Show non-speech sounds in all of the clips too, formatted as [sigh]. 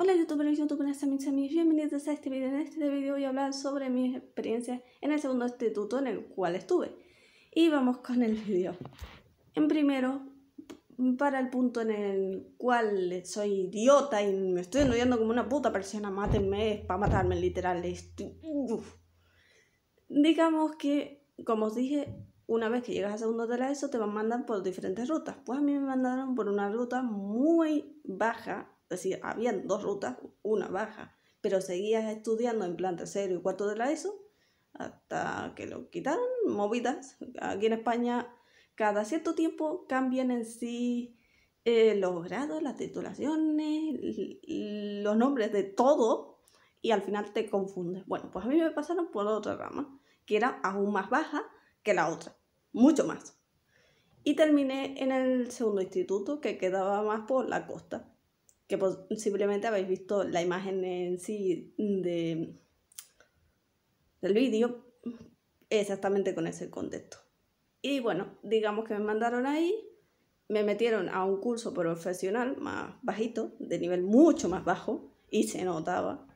Hola youtubers, youtubers, amigos, amigos, bienvenidos a este video. En este video voy a hablar sobre mis experiencias en el segundo instituto en el cual estuve. Y vamos con el video. En primero, para el punto en el cual soy idiota y me estoy enrollando como una puta persona, mátenme, es para matarme, literal. Digamos que, como os dije, una vez que llegas a segundo de la ESO te van a mandar por diferentes rutas. Pues a mí me mandaron por una ruta muy baja es decir, habían dos rutas, una baja, pero seguías estudiando en plan tercero y cuarto de la ESO hasta que lo quitaron, movidas. Aquí en España cada cierto tiempo cambian en sí eh, los grados, las titulaciones, los nombres de todo y al final te confundes. Bueno, pues a mí me pasaron por otra rama, que era aún más baja que la otra, mucho más. Y terminé en el segundo instituto que quedaba más por la costa que posiblemente habéis visto la imagen en sí del vídeo exactamente con ese contexto. Y bueno, digamos que me mandaron ahí, me metieron a un curso profesional más bajito, de nivel mucho más bajo, y se notaba.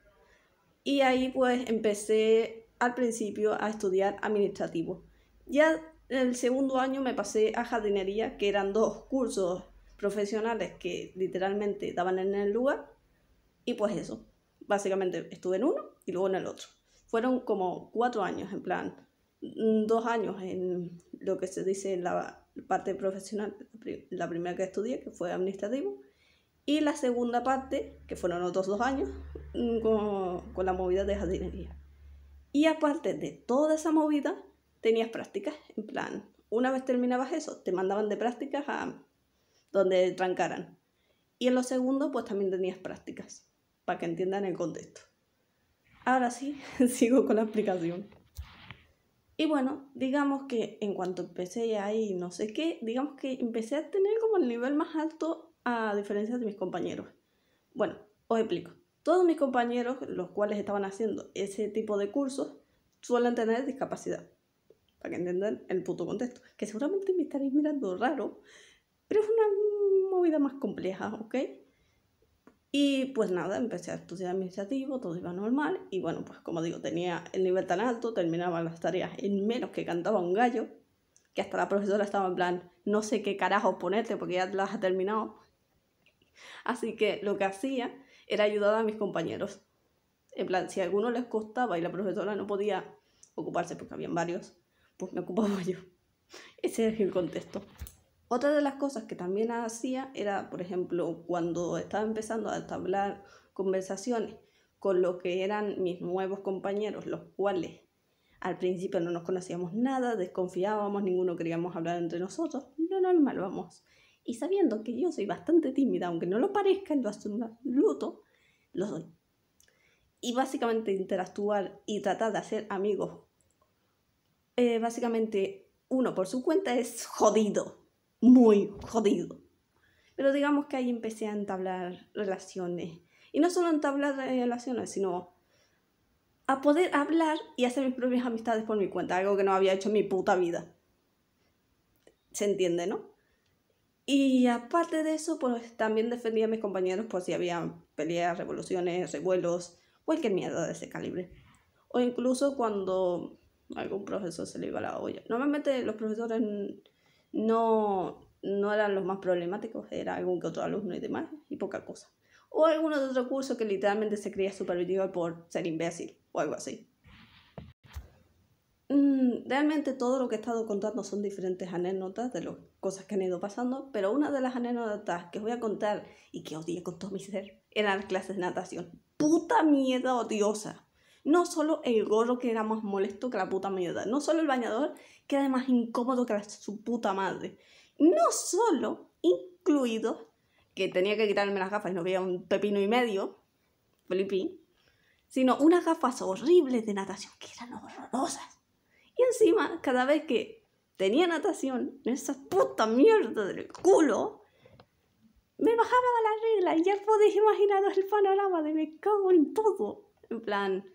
Y ahí pues empecé al principio a estudiar administrativo. Ya en el segundo año me pasé a jardinería, que eran dos cursos profesionales que literalmente daban en el lugar y pues eso, básicamente estuve en uno y luego en el otro. Fueron como cuatro años, en plan, mm, dos años en lo que se dice en la parte profesional, la primera que estudié, que fue administrativo, y la segunda parte, que fueron otros dos años, mm, con, con la movida de jardinería. Y aparte de toda esa movida, tenías prácticas, en plan, una vez terminabas eso, te mandaban de prácticas a donde trancaran. Y en lo segundo, pues también tenías prácticas, para que entiendan el contexto. Ahora sí, [laughs] sigo con la explicación. Y bueno, digamos que en cuanto empecé ahí, no sé qué, digamos que empecé a tener como el nivel más alto a diferencia de mis compañeros. Bueno, os explico. Todos mis compañeros, los cuales estaban haciendo ese tipo de cursos, suelen tener discapacidad. Para que entiendan el puto contexto. Que seguramente me estaréis mirando raro, pero es una movida más compleja, ¿ok? Y pues nada, empecé a estudiar administrativo, todo iba normal y bueno, pues como digo, tenía el nivel tan alto, terminaba las tareas en menos que cantaba un gallo, que hasta la profesora estaba en plan, no sé qué carajo ponerte porque ya las ha terminado. Así que lo que hacía era ayudar a mis compañeros. En plan, si a alguno les costaba y la profesora no podía ocuparse porque habían varios, pues me ocupaba [laughs] yo. Ese es el contexto. Otra de las cosas que también hacía era, por ejemplo, cuando estaba empezando a entablar conversaciones con lo que eran mis nuevos compañeros, los cuales al principio no nos conocíamos nada, desconfiábamos, ninguno queríamos hablar entre nosotros, lo normal vamos. Y sabiendo que yo soy bastante tímida, aunque no lo parezca en lo absoluto, lo soy. Y básicamente interactuar y tratar de hacer amigos, eh, básicamente uno por su cuenta es jodido, muy jodido. Pero digamos que ahí empecé a entablar relaciones. Y no solo entablar relaciones, sino a poder hablar y hacer mis propias amistades por mi cuenta, algo que no había hecho en mi puta vida. ¿Se entiende, no? Y aparte de eso, pues también defendía a mis compañeros por si había peleas, revoluciones, revuelos, cualquier mierda de ese calibre. O incluso cuando algún profesor se le iba la olla. Normalmente los profesores no, no eran los más problemáticos, era algún que otro alumno y demás, y poca cosa. O alguno de otro curso que literalmente se creía supervivido por ser imbécil o algo así. Mm, realmente todo lo que he estado contando son diferentes anécdotas de las cosas que han ido pasando, pero una de las anécdotas que os voy a contar y que odié con todo mi ser eran las clases de natación. Puta mierda odiosa. No solo el gorro que era más molesto que la puta mierda, no solo el bañador que era más incómodo que su puta madre, no solo, incluido, que tenía que quitarme las gafas y no veía un pepino y medio, Filipín, sino unas gafas horribles de natación que eran horrorosas. Y encima, cada vez que tenía natación, en esa puta mierda del culo, me bajaba la regla y ya podéis imaginaros el panorama de me cago en todo. En plan,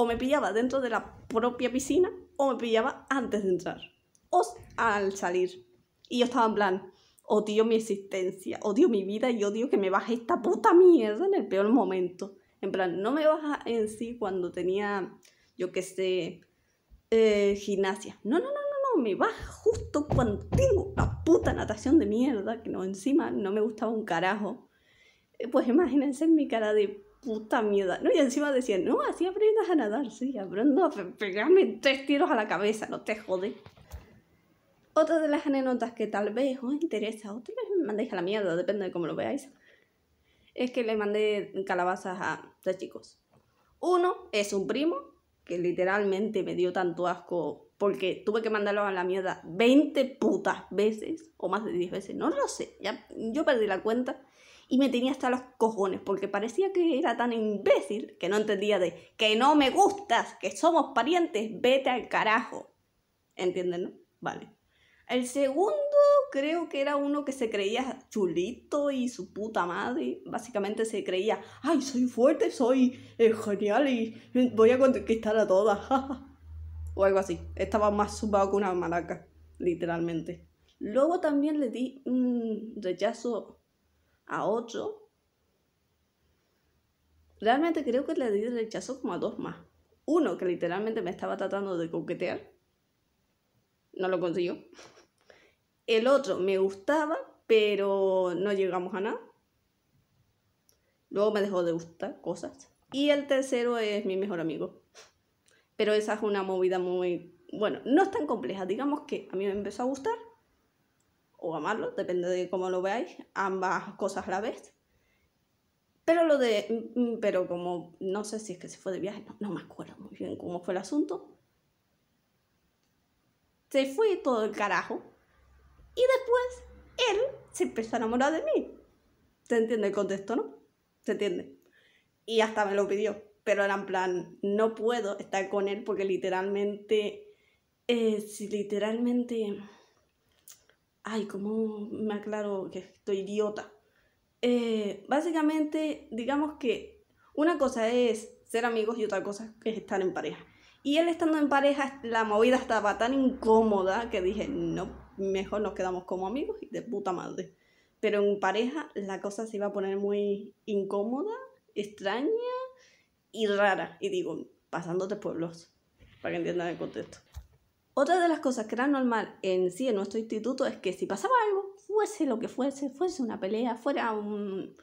o me pillaba dentro de la propia piscina o me pillaba antes de entrar o al salir. Y yo estaba en plan, odio mi existencia, odio mi vida y odio que me baje esta puta mierda en el peor momento. En plan, no me baja en sí cuando tenía, yo qué sé, eh, gimnasia. No, no, no, no, no, me baja justo cuando tengo la puta natación de mierda, que no, encima no me gustaba un carajo. Eh, pues imagínense mi cara de puta mierda. No, y encima decían, no, así aprendas a nadar, sí, aprendo a pegarme tres tiros a la cabeza, no te jode. Otra de las anécdotas que tal vez os interesa, tal vez me mandéis a la mierda, depende de cómo lo veáis, es que le mandé calabazas a tres chicos. Uno es un primo, que literalmente me dio tanto asco porque tuve que mandarlo a la mierda 20 putas veces, o más de 10 veces, no lo sé, ya, yo perdí la cuenta y me tenía hasta los cojones porque parecía que era tan imbécil que no entendía de que no me gustas, que somos parientes, vete al carajo. ¿Entienden? No? Vale. El segundo creo que era uno que se creía chulito y su puta madre. Básicamente se creía, ay, soy fuerte, soy eh, genial y eh, voy a conquistar a todas. [laughs] o algo así. Estaba más subado que una malaca, literalmente. Luego también le di un rechazo a otro. Realmente creo que le di rechazo como a dos más. Uno que literalmente me estaba tratando de coquetear. No lo consiguió. El otro me gustaba, pero no llegamos a nada. Luego me dejó de gustar cosas. Y el tercero es mi mejor amigo. Pero esa es una movida muy... Bueno, no es tan compleja. Digamos que a mí me empezó a gustar o amarlo, depende de cómo lo veáis, ambas cosas a la vez. Pero lo de, mm, mm, pero como no sé si es que se fue de viaje, no, me acuerdo muy bien cómo fue el asunto. Se fue todo el carajo. Y después él se empezó a enamorar de mí. ¿Se entiende el contexto, no? ¿Se entiende? Y hasta me lo pidió. Pero era en plan, no puedo estar con él porque literalmente, eh, si literalmente ay, cómo me aclaro que estoy idiota. Eh, básicamente, digamos que una cosa es ser amigos y otra cosa es estar en pareja. Y él estando en pareja, la movida estaba tan incómoda que dije, no, mejor nos quedamos como amigos y de puta madre. Pero en pareja la cosa se iba a poner muy incómoda, extraña y rara. Y digo, pasándote pueblos, para que entiendan el contexto. Otra de las cosas que era normal en sí en nuestro instituto es que si pasaba algo, fuese lo que fuese, fuese una pelea, fuera un,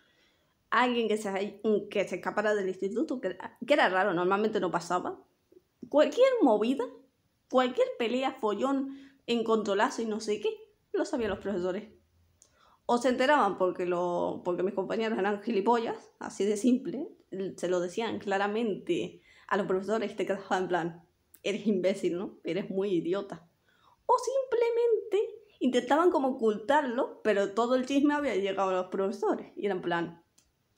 alguien que se, que se escapara del instituto, que, era raro, normalmente no pasaba. Cualquier movida, cualquier pelea, follón, controlazo y no sé qué, lo sabían los profesores. O se enteraban porque, lo, porque mis compañeros eran gilipollas, así de simple, se lo decían claramente a los profesores y te quedaban en plan, eres imbécil, ¿no? Eres muy idiota. O simplemente intentaban como ocultarlo, pero todo el chisme había llegado a los profesores. Y eran plan,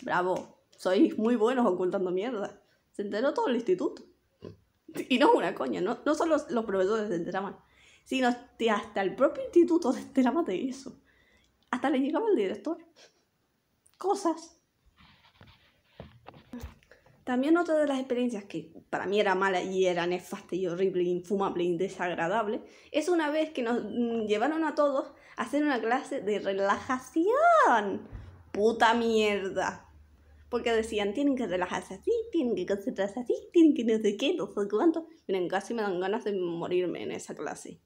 bravo, sois muy buenos ocultando mierda. Se enteró todo el instituto. Y no es una coña, no, no solo los profesores se enteraban, sino hasta el propio instituto se enteraba de eso. Hasta le llegaba el director. Cosas también otra de las experiencias que para mí era mala y era nefasta y horrible, infumable y desagradable, es una vez que nos mm, llevaron a todos a hacer una clase de relajación. Puta mierda. Porque decían, tienen que relajarse así, tienen que concentrarse así, tienen que no sé qué, no sé cuánto. Miren, casi me dan ganas de morirme en esa clase.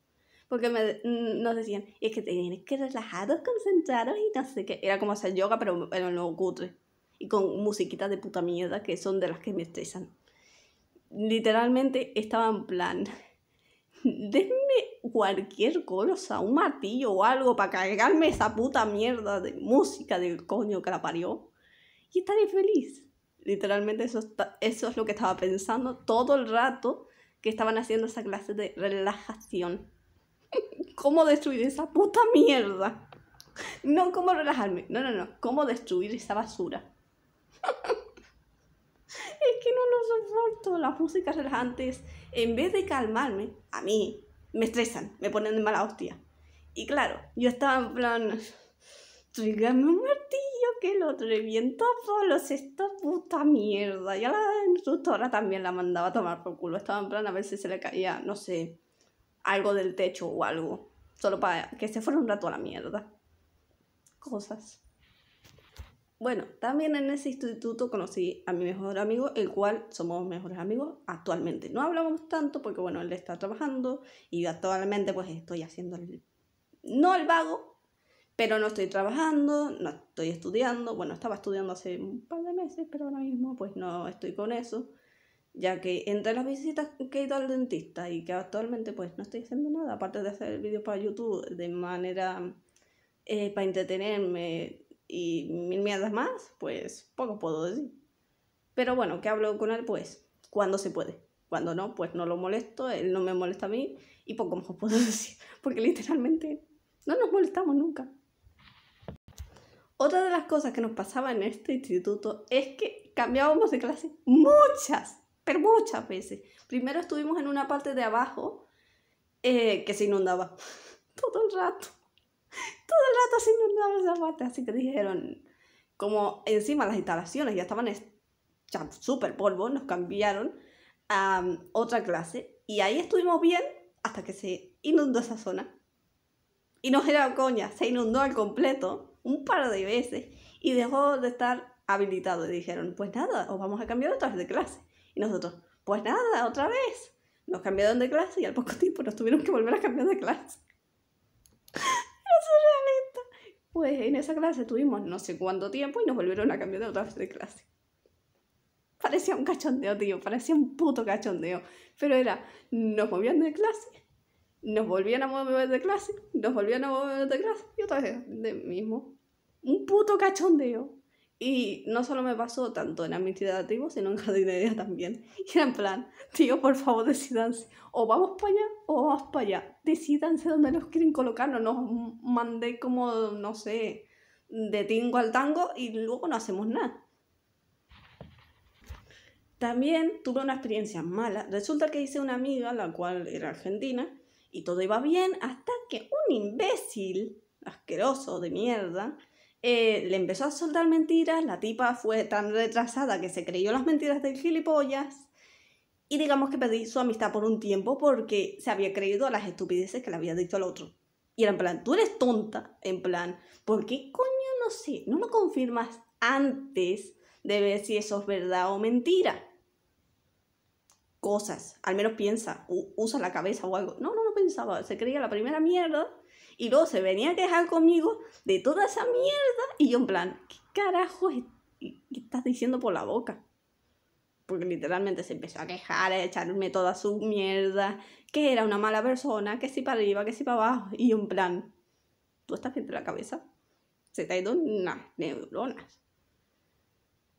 Porque me, mm, nos decían, es que tienes que relajaros, concentraros y no sé qué. Era como hacer yoga, pero en lo cutre y con musiquitas de puta mierda que son de las que me estresan. Literalmente estaba en plan, [laughs] denme cualquier cosa, un martillo o algo para cargarme esa puta mierda de música del coño que la parió y estaré feliz. Literalmente eso, eso es lo que estaba pensando todo el rato que estaban haciendo esa clase de relajación. [laughs] ¿Cómo destruir esa puta mierda? No cómo relajarme, no, no, no, cómo destruir esa basura es que no lo soporto. Las músicas relajantes, en vez de calmarme, a mí me estresan, me ponen de mala hostia. Y claro, yo estaba en plan, tráigame un martillo que lo reviento a los esta puta mierda. Ya la instructora también la mandaba a tomar por culo. Estaba en plan a ver si se le caía, no sé, algo del techo o algo. Solo para que se fuera un rato a la mierda. Cosas. Bueno, también en ese instituto conocí a mi mejor amigo, el cual somos mejores amigos actualmente. No hablamos tanto porque, bueno, él está trabajando y actualmente pues estoy haciendo, el, no el vago, pero no estoy trabajando, no estoy estudiando. Bueno, estaba estudiando hace un par de meses, pero ahora mismo pues no estoy con eso, ya que entre las visitas que he ido al dentista y que actualmente pues no estoy haciendo nada, aparte de hacer vídeos para YouTube de manera eh, para entretenerme y mil mierdas más, pues poco puedo decir. Pero bueno, que hablo con él pues cuando se puede. Cuando no, pues no lo molesto, él no me molesta a mí y poco más [laughs] puedo decir, porque literalmente no nos molestamos nunca. Otra de las cosas que nos pasaba en este instituto es que cambiábamos de clase muchas, pero muchas veces. Primero estuvimos en una parte de abajo eh, que se inundaba [laughs] todo el rato. Todo el rato se inundaba esa parte, así que dijeron, como encima las instalaciones ya estaban súper polvo, nos cambiaron a um, otra clase y ahí estuvimos bien hasta que se inundó esa zona. Y no era coña, se inundó al completo un par de veces y dejó de estar habilitado. Y dijeron, pues nada, os vamos a cambiar otra vez de clase. Y nosotros, pues nada, otra vez. Nos cambiaron de clase y al poco tiempo nos tuvieron que volver a cambiar de clase. Pues en esa clase tuvimos no sé cuánto tiempo y nos volvieron a cambiar de otra de clase. Parecía un cachondeo, tío, parecía un puto cachondeo. Pero era, nos movían de clase, nos volvían a mover de clase, nos volvían a mover de clase y otra vez de mismo. Un puto cachondeo. Y no solo me pasó tanto en administrativo, sino en jardinería también. Y era en plan, tío, por favor, decidanse. O vamos para allá o vamos para allá. Decídanse dónde nos quieren colocar. No nos mandé como, no sé, de tingo al tango y luego no hacemos nada. También tuve una experiencia mala. Resulta que hice una amiga, la cual era argentina, y todo iba bien hasta que un imbécil asqueroso de mierda eh, le empezó a soltar mentiras, la tipa fue tan retrasada que se creyó las mentiras del gilipollas y digamos que perdí su amistad por un tiempo porque se había creído a las estupideces que le había dicho al otro. Y era en plan, tú eres tonta, en plan, ¿por qué coño no sé? No lo confirmas antes de ver si eso es verdad o mentira. Cosas, al menos piensa, usa la cabeza o algo. No, no, no pensaba, se creía la primera mierda y luego se venía a quejar conmigo de toda esa mierda. Y yo en plan, ¿qué carajo estás diciendo por la boca? Porque literalmente se empezó a quejar, a echarme toda su mierda, que era una mala persona, que si para arriba, que si para abajo. Y yo en plan, ¿tú estás bien de la cabeza? Se te ha ido unas neuronas.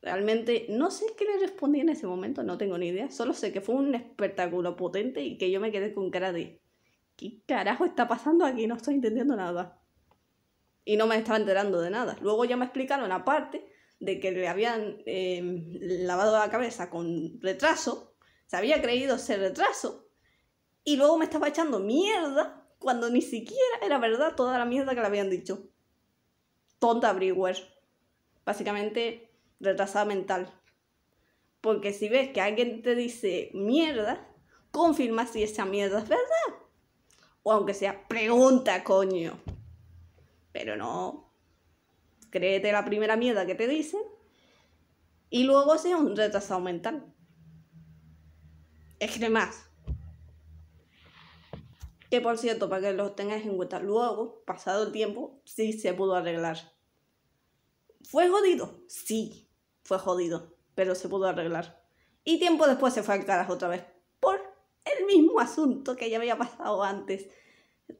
Realmente no sé qué le respondí en ese momento, no tengo ni idea. Solo sé que fue un espectáculo potente y que yo me quedé con cara de ¿qué carajo está pasando aquí? No estoy entendiendo nada. Y no me estaba enterando de nada. Luego ya me explicaron aparte de que le habían em, lavado la cabeza con retraso, se había creído ser retraso, y luego me estaba echando mierda cuando ni siquiera era verdad toda la mierda que le habían dicho. Tonta Brewer. Básicamente, retrasada mental. Porque si ves que alguien te dice mierda, confirma si esa mierda es verdad. O aunque sea, pregunta, coño. Pero no. Créete la primera mierda que te dicen y luego sea un retraso mental. Es que más. Que por cierto, para que los tengas en cuenta, luego, pasado el tiempo, sí se pudo arreglar. ¿Fue jodido? Sí, fue jodido, pero se pudo arreglar. Y tiempo después se fue al carajo otra vez el mismo asunto que ya había pasado antes.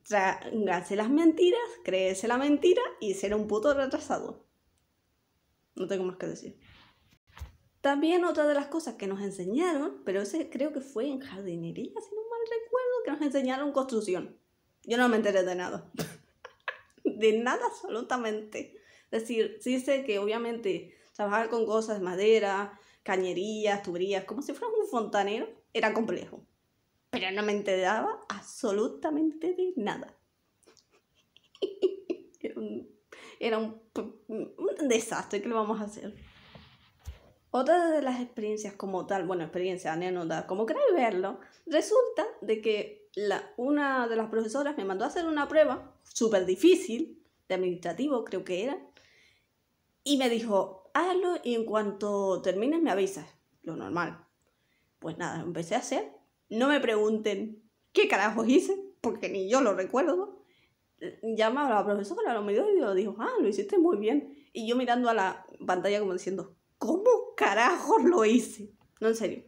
Tragarse las mentiras, creerse la mentira y ser un puto retrasado. No tengo más que decir. También otra de las cosas que nos enseñaron, pero ese creo que fue en jardinería, si no mal recuerdo, que nos enseñaron construcción. Yo no me enteré de nada. [laughs] de nada absolutamente. Es decir, sí sé que obviamente trabajar con cosas de madera, cañerías, tuberías, como si fueras un fontanero, era complejo pero no me enteraba absolutamente de nada. [laughs] Era un, desastre, que lo vamos a hacer? Otra de las experiencias como tal, bueno, experiencia, anécdota, como queráis verlo, resulta de que una de las profesoras me mandó a hacer una prueba súper difícil, de administrativo creo que era, y me dijo, hazlo y en cuanto termines me avisas, lo normal. Pues nada, empecé a hacer no me pregunten qué carajos hice, porque ni yo lo recuerdo. Llamaba a la profesora, lo medio y lo dijo, ah, lo hiciste muy bien. Y yo mirando a la pantalla como diciendo, ¿cómo carajos lo hice? No, en serio,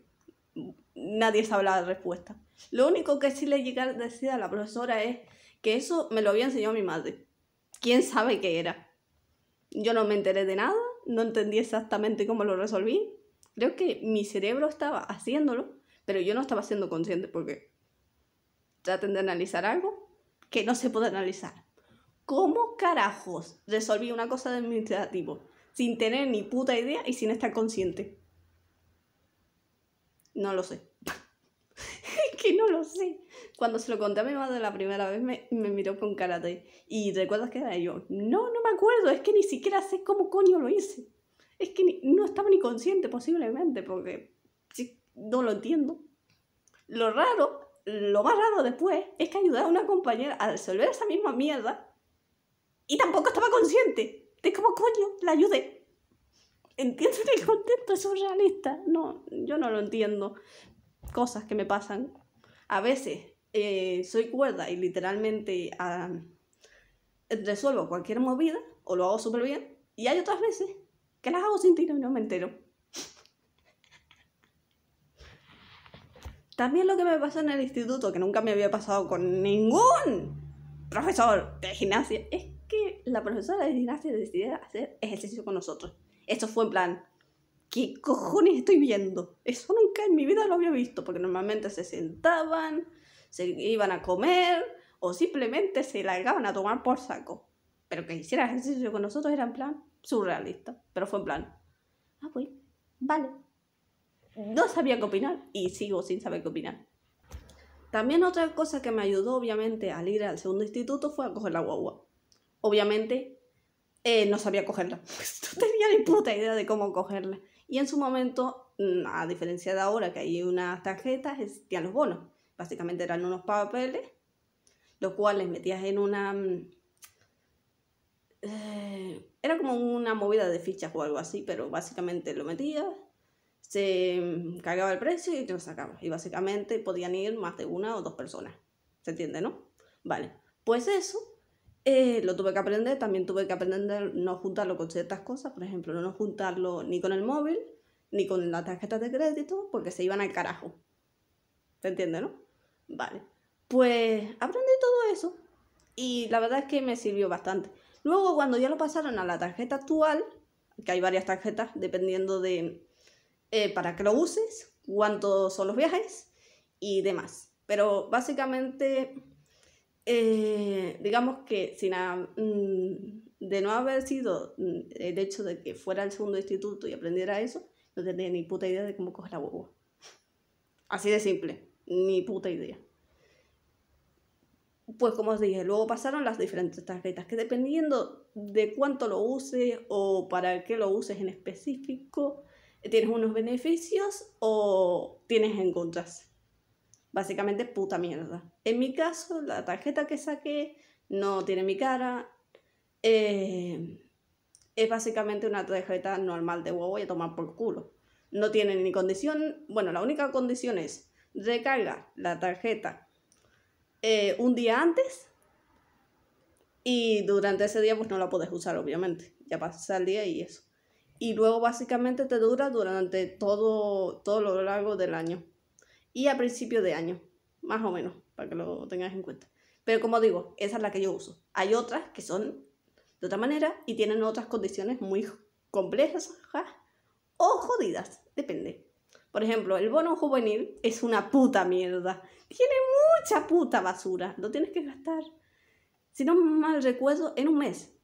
nadie sabe la respuesta. Lo único que sí le llega decir a la profesora es que eso me lo había enseñado mi madre. ¿Quién sabe qué era? Yo no me enteré de nada, no entendí exactamente cómo lo resolví. Creo que mi cerebro estaba haciéndolo, pero yo no estaba siendo consciente porque traten de analizar algo que no se puede analizar. ¿Cómo carajos resolví una cosa de administrativo sin tener ni puta idea y sin estar consciente? No lo sé. [laughs] que no lo sé. Cuando se lo conté a mi madre la primera vez me, miró con cara de... ¿Y recuerdas que era yo? No, no me acuerdo. Es que ni siquiera sé cómo coño lo hice. Es que no estaba ni consciente posiblemente porque no lo entiendo. Lo raro, lo más raro después, es que ayudé a una compañera a resolver esa misma mierda y tampoco estaba consciente de como, coño la ayudé. Entiendo el contexto surrealista. No, yo no lo entiendo. Cosas que me pasan. A veces eh, soy cuerda y literalmente ah, resuelvo cualquier movida o lo hago súper bien. Y hay otras veces que las hago sin tiro y no me entero. También lo que me pasó en el instituto, que nunca me había pasado con ningún profesor de gimnasia, es que la profesora de gimnasia decidió hacer ejercicio con nosotros. Esto fue en plan, ¿qué cojones estoy viendo? Eso nunca en mi vida lo había visto, porque normalmente se sentaban, se iban a comer o simplemente se largaban a tomar por saco. Pero que hiciera ejercicio con nosotros era en plan surrealista, pero fue en plan, ah, pues, vale no sabía qué opinar y sigo sin saber qué opinar. También otra cosa que me ayudó, obviamente, al ir al segundo instituto fue a coger la guagua. Obviamente, eh, no sabía cogerla. [laughs] no tenía ni puta idea de cómo cogerla. Y en su momento, mm, a diferencia de ahora que hay unas tarjetas, existían los bonos. Básicamente eran unos papeles, los cuales metías en una... Mm, eh, era como una movida de fichas o algo así, pero básicamente lo metías se mm, cargaba el precio y te lo sacaba Y básicamente podían ir más de una o dos personas. ¿Se entiende, no? Vale. Pues eso eh, lo tuve que aprender. También tuve que aprender no juntarlo con ciertas cosas. Por ejemplo, no juntarlo ni con el móvil ni con la tarjeta de crédito porque se iban al carajo. ¿Se entiende, no? Vale. Pues aprendí todo eso y la verdad es que me sirvió bastante. Luego, cuando ya lo pasaron a la tarjeta actual, que hay varias tarjetas dependiendo de, eh, para que lo uses, cuántos son los viajes y demás. Pero básicamente, eh, digamos que sin mm, de no haber sido mm, el hecho de que fuera al segundo instituto y aprendiera eso, no tenía ni puta idea de cómo coger la huevo. Así de simple, ni puta idea. Pues como os dije, luego pasaron las diferentes tarjetas, que dependiendo de cuánto lo uses o para qué lo uses en específico, tienes unos beneficios o tienes en contras. Básicamente puta mierda. En mi caso, la tarjeta que saqué no tiene mi cara. Eh, es básicamente una tarjeta normal de huevo y a tomar por culo. No tiene ni condición. Bueno, la única condición es recarga la tarjeta eh, un día antes y durante ese día pues no la puedes usar, obviamente. Ya pasa el día y eso y luego básicamente te dura durante todo, todo lo largo del año y a principio de año, más o menos, para que lo tengas en cuenta. Pero como digo, esa es la que yo uso. Hay otras que son de otra manera y tienen otras condiciones muy complejas o jodidas, depende. Por ejemplo, el bono juvenil es una puta mierda. Tiene mucha puta basura. no tienes que gastar, si no mal recuerdo, en un mes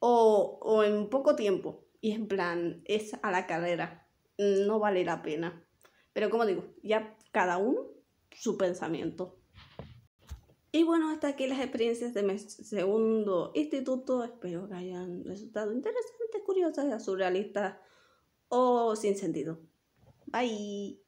o, en poco tiempo. Y en plan, es a la carrera, no vale la pena. Pero como digo, ya cada uno su pensamiento. Y bueno, hasta aquí las experiencias de mi segundo instituto. Espero que hayan resultado interesantes, curiosas, surrealistas o sin sentido. Bye.